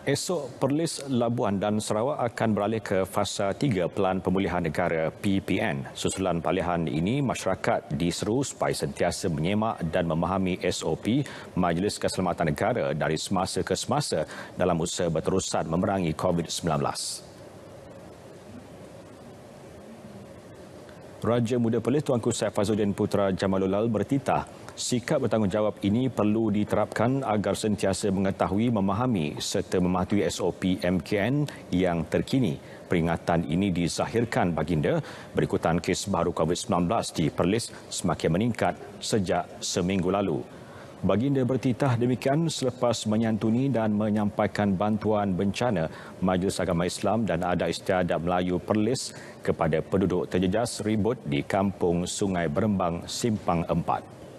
Esok Perlis Labuan dan Sarawak akan beralih ke fasa 3 Pelan Pemulihan Negara PPN. Susulan pilihan ini, masyarakat diseru supaya sentiasa menyemak dan memahami SOP Majlis Keselamatan Negara dari semasa ke semasa dalam usaha berterusan memerangi COVID-19. Raja Muda Perlis Tuanku Syed Fazuddin Putra Jamalulal bertitah Sikap bertanggungjawab ini perlu diterapkan agar sentiasa mengetahui, memahami serta mematuhi SOP MKN yang terkini. Peringatan ini dizahirkan baginda berikutan kes baru COVID-19 di Perlis semakin meningkat sejak seminggu lalu. Baginda bertitah demikian selepas menyantuni dan menyampaikan bantuan bencana Majlis Agama Islam dan Adat Istiadat Melayu Perlis kepada penduduk terjejas ribut di kampung Sungai Berembang, Simpang 4.